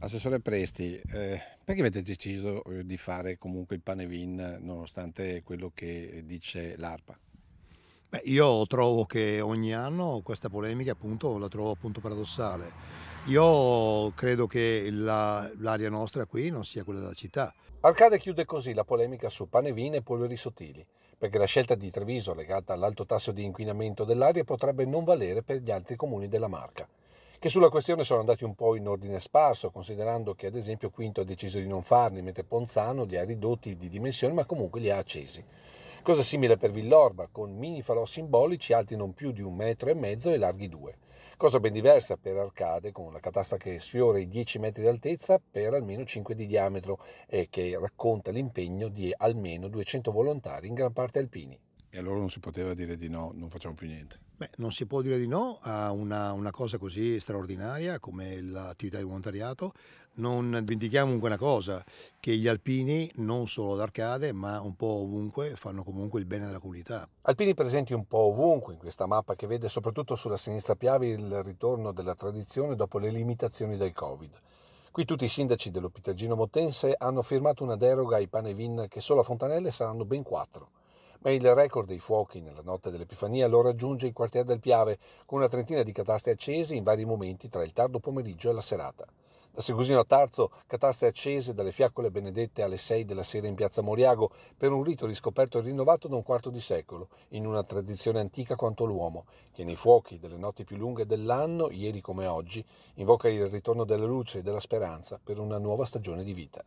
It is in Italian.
Assessore Presti, eh, perché avete deciso eh, di fare comunque il Panevin nonostante quello che eh, dice l'ARPA? Beh, io trovo che ogni anno questa polemica appunto, la trovo appunto paradossale. Io credo che la, l'aria nostra qui non sia quella della città. Arcade chiude così la polemica su Panevin e polveri sottili, perché la scelta di Treviso legata all'alto tasso di inquinamento dell'aria potrebbe non valere per gli altri comuni della Marca che sulla questione sono andati un po' in ordine sparso, considerando che ad esempio Quinto ha deciso di non farli, mentre Ponzano li ha ridotti di dimensioni ma comunque li ha accesi. Cosa simile per Villorba, con mini falò simbolici alti non più di un metro e mezzo e larghi due. Cosa ben diversa per Arcade, con la catasta che sfiora i 10 metri di altezza per almeno 5 di diametro e che racconta l'impegno di almeno 200 volontari, in gran parte alpini. E allora non si poteva dire di no, non facciamo più niente. Beh, non si può dire di no a una, una cosa così straordinaria come l'attività di volontariato. Non dimentichiamo comunque una cosa, che gli alpini, non solo ad Arcade, ma un po' ovunque, fanno comunque il bene della comunità. Alpini presenti un po' ovunque in questa mappa che vede soprattutto sulla sinistra Piavi il ritorno della tradizione dopo le limitazioni del Covid. Qui tutti i sindaci dell'Opitagino Mottense hanno firmato una deroga ai panevin che solo a Fontanelle saranno ben quattro ma il record dei fuochi nella notte dell'Epifania lo raggiunge il quartiere del Piave, con una trentina di cataste accese in vari momenti tra il tardo pomeriggio e la serata. Da Segusino a Tarzo, cataste accese dalle fiaccole benedette alle 6 della sera in piazza Moriago per un rito riscoperto e rinnovato da un quarto di secolo, in una tradizione antica quanto l'uomo, che nei fuochi delle notti più lunghe dell'anno, ieri come oggi, invoca il ritorno della luce e della speranza per una nuova stagione di vita.